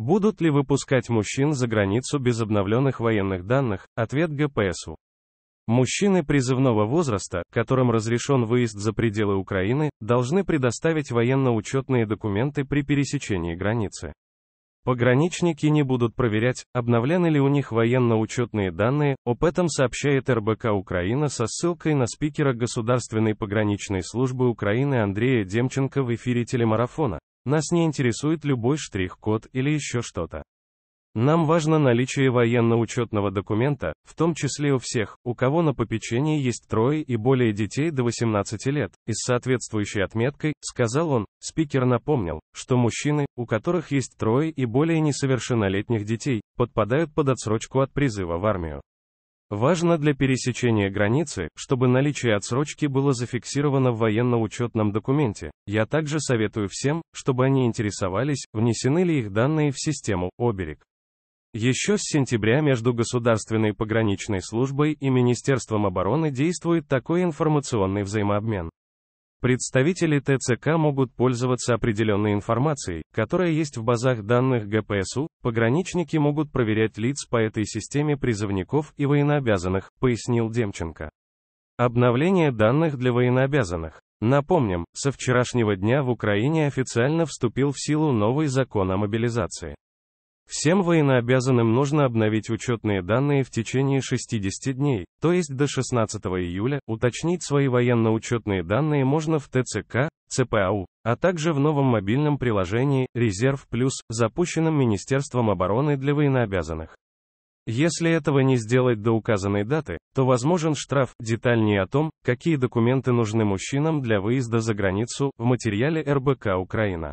Будут ли выпускать мужчин за границу без обновленных военных данных? Ответ ГПСу. Мужчины призывного возраста, которым разрешен выезд за пределы Украины, должны предоставить военно-учетные документы при пересечении границы. Пограничники не будут проверять, обновлены ли у них военно-учетные данные, об этом сообщает РБК Украина со ссылкой на спикера Государственной пограничной службы Украины Андрея Демченко в эфире телемарафона. Нас не интересует любой штрих-код или еще что-то. Нам важно наличие военно-учетного документа, в том числе у всех, у кого на попечении есть трое и более детей до 18 лет, и с соответствующей отметкой, сказал он, спикер напомнил, что мужчины, у которых есть трое и более несовершеннолетних детей, подпадают под отсрочку от призыва в армию. Важно для пересечения границы, чтобы наличие отсрочки было зафиксировано в военно-учетном документе. Я также советую всем, чтобы они интересовались, внесены ли их данные в систему «Оберег». Еще с сентября между Государственной пограничной службой и Министерством обороны действует такой информационный взаимообмен. Представители ТЦК могут пользоваться определенной информацией, которая есть в базах данных ГПСУ, пограничники могут проверять лиц по этой системе призывников и военнообязанных, пояснил Демченко. Обновление данных для военнообязанных. Напомним, со вчерашнего дня в Украине официально вступил в силу новый закон о мобилизации. Всем военнообязанным нужно обновить учетные данные в течение 60 дней, то есть до 16 июля, уточнить свои военно-учетные данные можно в ТЦК, ЦПАУ, а также в новом мобильном приложении «Резерв Плюс», запущенном Министерством обороны для военнообязанных. Если этого не сделать до указанной даты, то возможен штраф. Детальнее о том, какие документы нужны мужчинам для выезда за границу, в материале РБК Украина.